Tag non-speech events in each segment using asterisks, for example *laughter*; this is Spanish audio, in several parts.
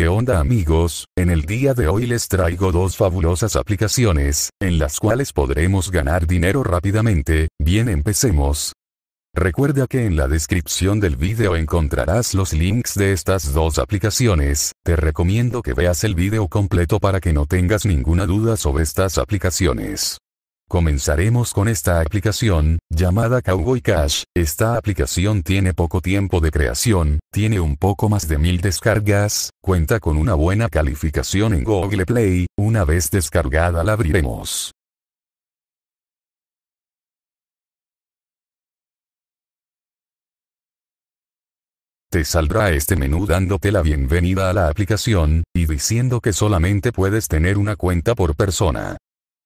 ¿Qué onda amigos? En el día de hoy les traigo dos fabulosas aplicaciones, en las cuales podremos ganar dinero rápidamente, bien empecemos. Recuerda que en la descripción del video encontrarás los links de estas dos aplicaciones, te recomiendo que veas el video completo para que no tengas ninguna duda sobre estas aplicaciones. Comenzaremos con esta aplicación, llamada Cowboy Cash. Esta aplicación tiene poco tiempo de creación, tiene un poco más de mil descargas, cuenta con una buena calificación en Google Play, una vez descargada la abriremos. Te saldrá este menú dándote la bienvenida a la aplicación, y diciendo que solamente puedes tener una cuenta por persona.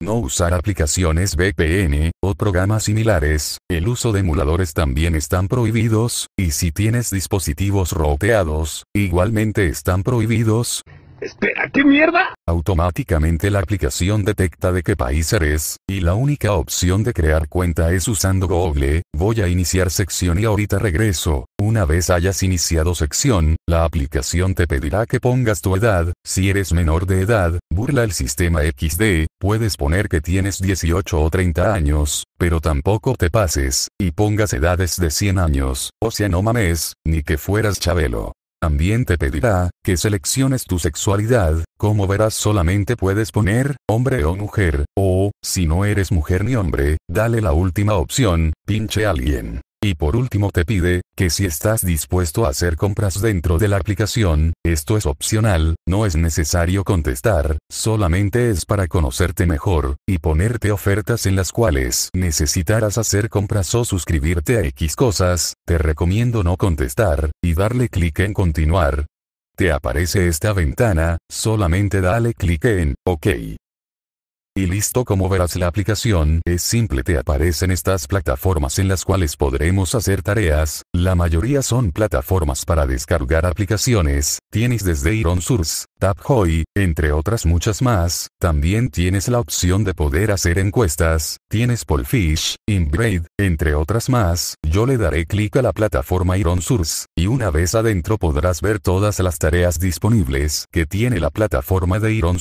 No usar aplicaciones VPN, o programas similares, el uso de emuladores también están prohibidos, y si tienes dispositivos roteados, igualmente están prohibidos. Espera, ¿qué mierda? Automáticamente la aplicación detecta de qué país eres, y la única opción de crear cuenta es usando Google, voy a iniciar sección y ahorita regreso. Una vez hayas iniciado sección, la aplicación te pedirá que pongas tu edad, si eres menor de edad, burla el sistema XD, puedes poner que tienes 18 o 30 años, pero tampoco te pases, y pongas edades de 100 años, o sea no mames, ni que fueras Chabelo. También te pedirá, que selecciones tu sexualidad, como verás solamente puedes poner, hombre o mujer, o, si no eres mujer ni hombre, dale la última opción, pinche alguien. Y por último te pide, que si estás dispuesto a hacer compras dentro de la aplicación, esto es opcional, no es necesario contestar, solamente es para conocerte mejor, y ponerte ofertas en las cuales necesitarás hacer compras o suscribirte a X cosas, te recomiendo no contestar, y darle clic en continuar. Te aparece esta ventana, solamente dale clic en OK. Y listo como verás la aplicación es simple te aparecen estas plataformas en las cuales podremos hacer tareas, la mayoría son plataformas para descargar aplicaciones, tienes desde Iron Source, Startup entre otras muchas más, también tienes la opción de poder hacer encuestas, tienes Polfish, Inbraid, entre otras más, yo le daré clic a la plataforma Iron y una vez adentro podrás ver todas las tareas disponibles que tiene la plataforma de Iron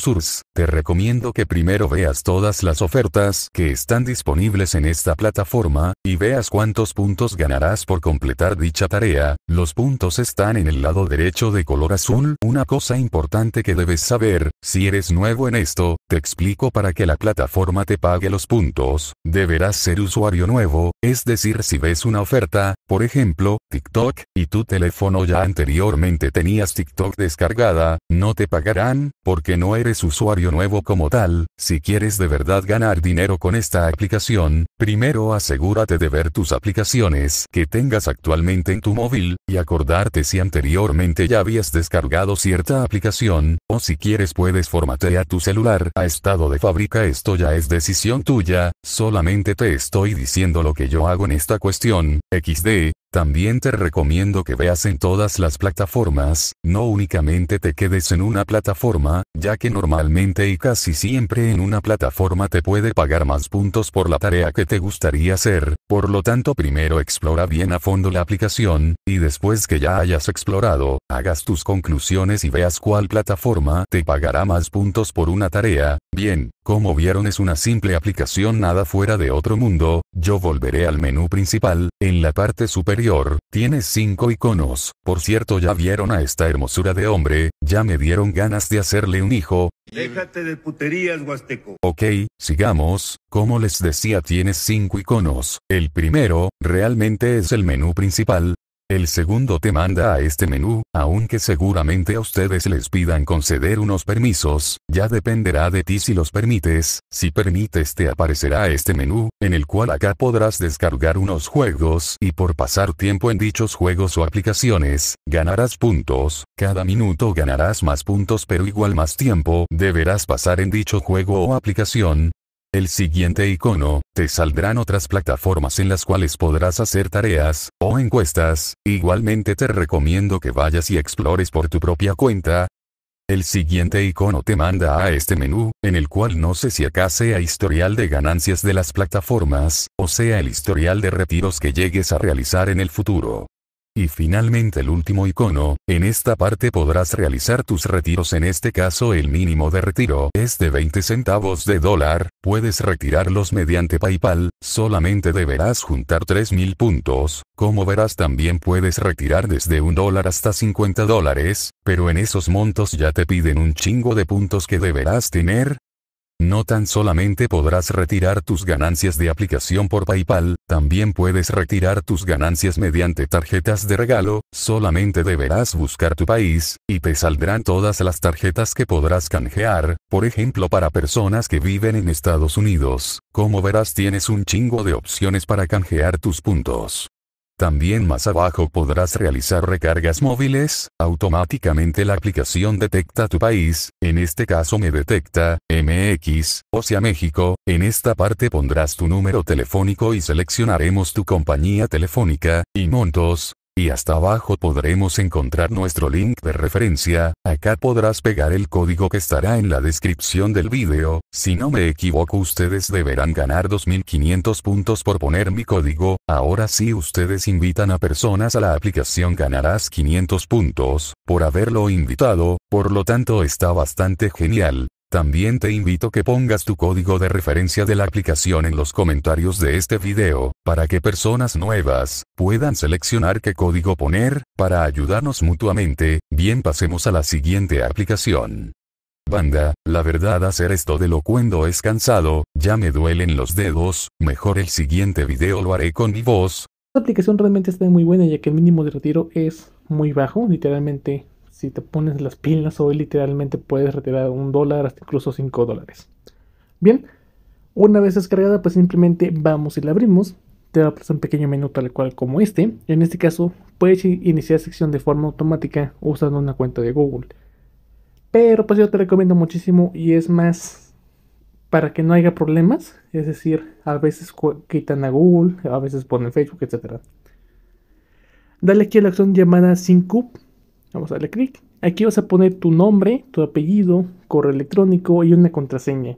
Te recomiendo que primero veas todas las ofertas que están disponibles en esta plataforma, y veas cuántos puntos ganarás por completar dicha tarea, los puntos están en el lado derecho de color azul, una cosa importante que debes saber, si eres nuevo en esto, te explico para que la plataforma te pague los puntos, deberás ser usuario nuevo, es decir si ves una oferta, por ejemplo, TikTok, y tu teléfono ya anteriormente tenías TikTok descargada, no te pagarán, porque no eres usuario nuevo como tal, si quieres de verdad ganar dinero con esta aplicación, primero asegúrate de ver tus aplicaciones que tengas actualmente en tu móvil, y acordarte si anteriormente ya habías descargado cierta aplicación o si quieres puedes formatear tu celular a estado de fábrica. Esto ya es decisión tuya, solamente te estoy diciendo lo que yo hago en esta cuestión, XD, también te recomiendo que veas en todas las plataformas, no únicamente te quedes en una plataforma, ya que normalmente y casi siempre en una plataforma te puede pagar más puntos por la tarea que te gustaría hacer, por lo tanto primero explora bien a fondo la aplicación, y después que ya hayas explorado, hagas tus conclusiones y veas cuál plataforma te pagará más puntos por una tarea, bien, como vieron es una simple aplicación nada fuera de otro mundo, yo volveré al menú principal, en la parte superior tiene tienes cinco iconos. Por cierto, ya vieron a esta hermosura de hombre, ya me dieron ganas de hacerle un hijo. Déjate de puterías, Huasteco. Ok, sigamos. Como les decía, tienes cinco iconos. El primero, realmente es el menú principal, el segundo te manda a este menú, aunque seguramente a ustedes les pidan conceder unos permisos, ya dependerá de ti si los permites, si permites te aparecerá este menú, en el cual acá podrás descargar unos juegos y por pasar tiempo en dichos juegos o aplicaciones, ganarás puntos, cada minuto ganarás más puntos pero igual más tiempo deberás pasar en dicho juego o aplicación, el siguiente icono, te saldrán otras plataformas en las cuales podrás hacer tareas o encuestas, igualmente te recomiendo que vayas y explores por tu propia cuenta. El siguiente icono te manda a este menú, en el cual no sé si acá sea historial de ganancias de las plataformas, o sea el historial de retiros que llegues a realizar en el futuro. Y finalmente el último icono, en esta parte podrás realizar tus retiros en este caso el mínimo de retiro es de 20 centavos de dólar, puedes retirarlos mediante PayPal, solamente deberás juntar 3000 puntos, como verás también puedes retirar desde un dólar hasta 50 dólares, pero en esos montos ya te piden un chingo de puntos que deberás tener, no tan solamente podrás retirar tus ganancias de aplicación por PayPal, también puedes retirar tus ganancias mediante tarjetas de regalo, solamente deberás buscar tu país, y te saldrán todas las tarjetas que podrás canjear, por ejemplo para personas que viven en Estados Unidos, como verás tienes un chingo de opciones para canjear tus puntos. También más abajo podrás realizar recargas móviles, automáticamente la aplicación detecta tu país, en este caso me detecta, MX, o sea México, en esta parte pondrás tu número telefónico y seleccionaremos tu compañía telefónica, y montos, y hasta abajo podremos encontrar nuestro link de referencia, acá podrás pegar el código que estará en la descripción del vídeo, si no me equivoco ustedes deberán ganar 2500 puntos por poner mi código, ahora si ustedes invitan a personas a la aplicación ganarás 500 puntos, por haberlo invitado, por lo tanto está bastante genial, también te invito que pongas tu código de referencia de la aplicación en los comentarios de este video, para que personas nuevas puedan seleccionar qué código poner, para ayudarnos mutuamente, bien pasemos a la siguiente aplicación. Banda, la verdad hacer esto de locuendo es cansado, ya me duelen los dedos, mejor el siguiente video lo haré con mi voz. La aplicación realmente está muy buena ya que el mínimo de retiro es muy bajo, literalmente si te pones las pilas hoy, literalmente puedes retirar un dólar hasta incluso cinco dólares. Bien, una vez descargada, pues simplemente vamos y la abrimos. Te va a pasar un pequeño menú tal cual como este. En este caso, puedes iniciar sección de forma automática usando una cuenta de Google. Pero pues yo te recomiendo muchísimo y es más para que no haya problemas. Es decir, a veces quitan a Google, a veces ponen Facebook, etc. Dale aquí a la opción llamada Syncup. Vamos a darle clic. Aquí vas a poner tu nombre, tu apellido, correo electrónico y una contraseña.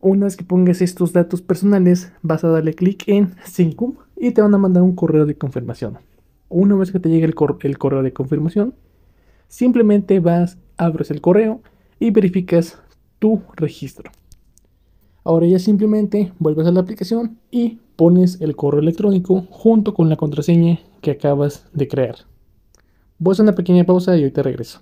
Una vez que pongas estos datos personales, vas a darle clic en Syncum y te van a mandar un correo de confirmación. Una vez que te llegue el, el correo de confirmación, simplemente vas, abres el correo y verificas tu registro. Ahora ya simplemente vuelves a la aplicación y pones el correo electrónico junto con la contraseña que acabas de crear. Voy a hacer una pequeña pausa y hoy te regreso.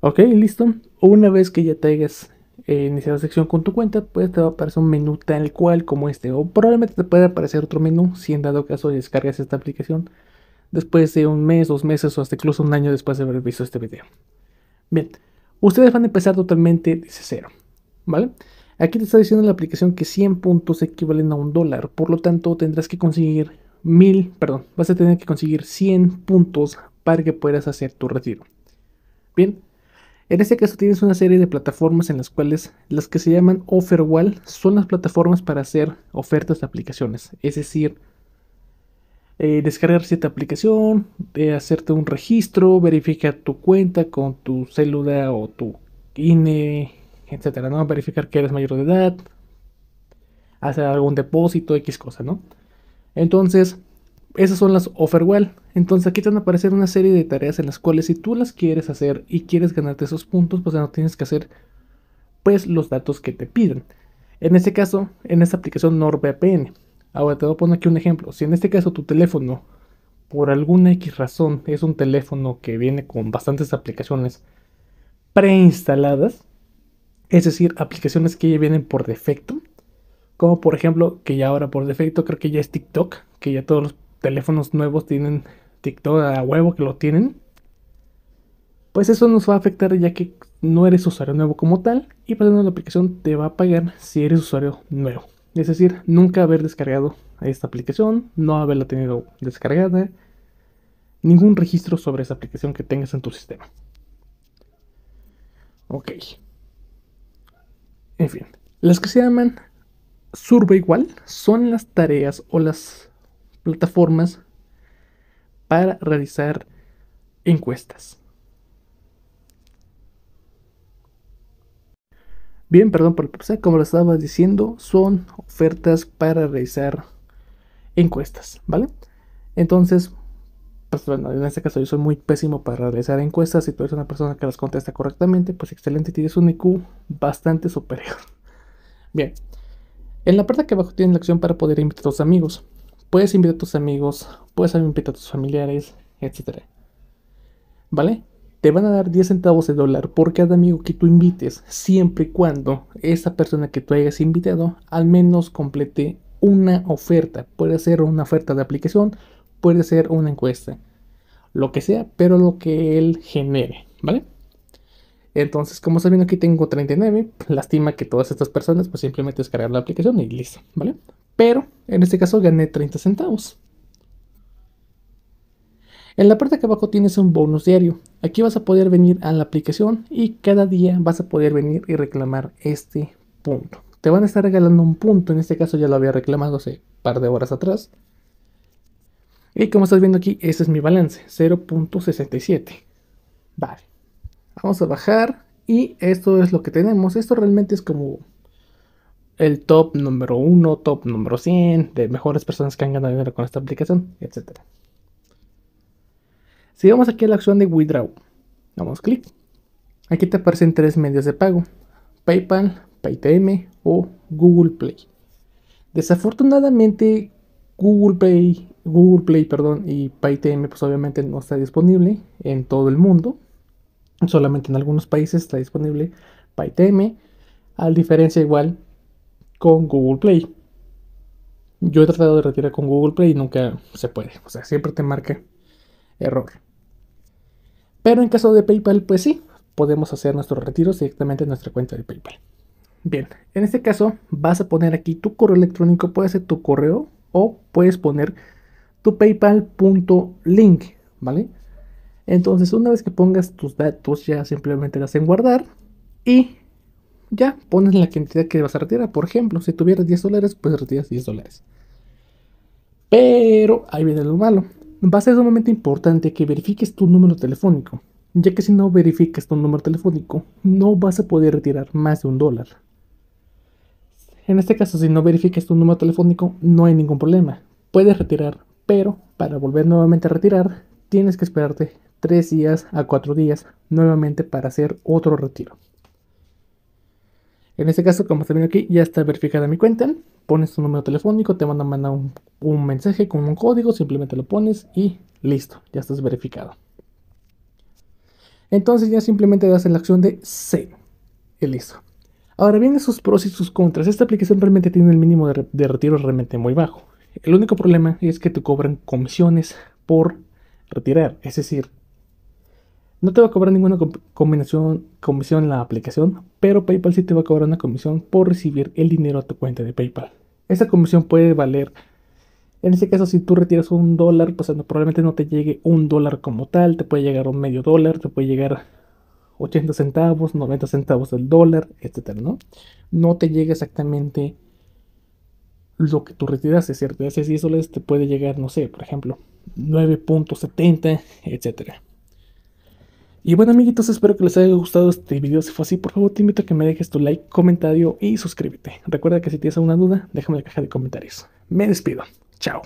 Ok, listo. Una vez que ya te hayas eh, iniciado la sección con tu cuenta, pues te va a aparecer un menú tal cual como este. O probablemente te pueda aparecer otro menú si en dado caso descargas esta aplicación después de un mes, dos meses o hasta incluso un año después de haber visto este video. Bien, ustedes van a empezar totalmente desde cero, ¿vale? Aquí te está diciendo la aplicación que 100 puntos equivalen a un dólar, por lo tanto tendrás que conseguir mil, perdón, vas a tener que conseguir 100 puntos para que puedas hacer tu retiro. Bien, en este caso tienes una serie de plataformas en las cuales las que se llaman Offerwall son las plataformas para hacer ofertas de aplicaciones. Es decir, eh, descargar cierta aplicación, eh, hacerte un registro, verificar tu cuenta con tu célula o tu INE, etcétera, ¿no? Verificar que eres mayor de edad, hacer algún depósito, X cosa, ¿no? Entonces, esas son las offerwell. Entonces aquí te van a aparecer una serie de tareas en las cuales si tú las quieres hacer y quieres ganarte esos puntos, pues ya no tienes que hacer pues los datos que te piden. En este caso, en esta aplicación NordVPN. Ahora te voy a poner aquí un ejemplo. Si en este caso tu teléfono, por alguna X razón, es un teléfono que viene con bastantes aplicaciones preinstaladas, es decir, aplicaciones que ya vienen por defecto, como por ejemplo, que ya ahora por defecto creo que ya es TikTok, que ya todos los teléfonos nuevos tienen TikTok a huevo que lo tienen. Pues eso nos va a afectar ya que no eres usuario nuevo como tal y perdón, pues la aplicación te va a pagar si eres usuario nuevo. Es decir, nunca haber descargado esta aplicación, no haberla tenido descargada, ningún registro sobre esa aplicación que tengas en tu sistema. Ok. En fin, las que se llaman igual son las tareas o las plataformas para realizar encuestas. Bien, perdón por el como lo estaba diciendo, son ofertas para realizar encuestas, ¿vale? Entonces, pues en este caso yo soy muy pésimo para realizar encuestas. Si tú eres una persona que las contesta correctamente, pues excelente, tienes un IQ bastante superior. *laughs* Bien, en la parte que abajo tienes la opción para poder invitar a tus amigos. Puedes invitar a tus amigos, puedes invitar a tus familiares, etc. ¿Vale? Te van a dar 10 centavos de dólar por cada amigo que tú invites, siempre y cuando esa persona que tú hayas invitado al menos complete una oferta. Puede ser una oferta de aplicación, puede ser una encuesta, lo que sea, pero lo que él genere, ¿vale? Entonces, como saben viendo aquí, tengo 39. Pues, Lástima que todas estas personas, pues simplemente descargar la aplicación y listo, ¿vale? Pero en este caso gané 30 centavos. En la parte de abajo tienes un bonus diario. Aquí vas a poder venir a la aplicación y cada día vas a poder venir y reclamar este punto. Te van a estar regalando un punto, en este caso ya lo había reclamado hace un par de horas atrás. Y como estás viendo aquí, ese es mi balance, 0.67. Vale. Vamos a bajar y esto es lo que tenemos. Esto realmente es como el top número uno, top número 100 de mejores personas que han ganado dinero con esta aplicación, etc. Si vamos aquí a la opción de Withdraw, damos clic. Aquí te aparecen tres medios de pago: PayPal, PayTM o Google Play. Desafortunadamente, Google Play, Google Play, perdón, y PayTM, pues obviamente no está disponible en todo el mundo Solamente en algunos países está disponible Paytm, al diferencia igual con Google Play. Yo he tratado de retirar con Google Play y nunca se puede. O sea, siempre te marca error. Pero en caso de PayPal, pues sí, podemos hacer nuestros retiros directamente en nuestra cuenta de PayPal. Bien, en este caso vas a poner aquí tu correo electrónico, puede ser tu correo o puedes poner tu paypal.link, ¿vale? Entonces, una vez que pongas tus datos, ya simplemente das en guardar y ya pones la cantidad que vas a retirar. Por ejemplo, si tuvieras 10 dólares, pues retiras 10 dólares. Pero ahí viene lo malo. Va a ser sumamente importante que verifiques tu número telefónico, ya que si no verificas tu número telefónico, no vas a poder retirar más de un dólar. En este caso, si no verificas tu número telefónico, no hay ningún problema. Puedes retirar, pero para volver nuevamente a retirar, tienes que esperarte Tres días a cuatro días nuevamente para hacer otro retiro. En este caso, como está viendo aquí, ya está verificada mi cuenta. Pones tu número telefónico, te van a mandar un, mensaje con un código, simplemente lo pones y listo, ya estás verificado. Entonces ya simplemente das en la acción de C y listo. Ahora vienen sus pros y sus contras. Esta aplicación realmente tiene el mínimo de, de retiro realmente muy bajo. El único problema es que te cobran comisiones por retirar, es decir, no te va a cobrar ninguna combinación, comisión en la aplicación, pero PayPal sí te va a cobrar una comisión por recibir el dinero a tu cuenta de PayPal. Esa comisión puede valer, en ese caso si tú retiras un dólar, pues probablemente no te llegue un dólar como tal, te puede llegar un medio dólar, te puede llegar 80 centavos, 90 centavos del dólar, etcétera, ¿no? No te llega exactamente lo que tú retiraste, ¿cierto? Si eso dólares te puede llegar, no sé, por ejemplo, 9.70, etcétera. Y bueno amiguitos, espero que les haya gustado este video. Si fue así, por favor te invito a que me dejes tu like, comentario y suscríbete. Recuerda que si tienes alguna duda, déjame en la caja de comentarios. Me despido. Chao.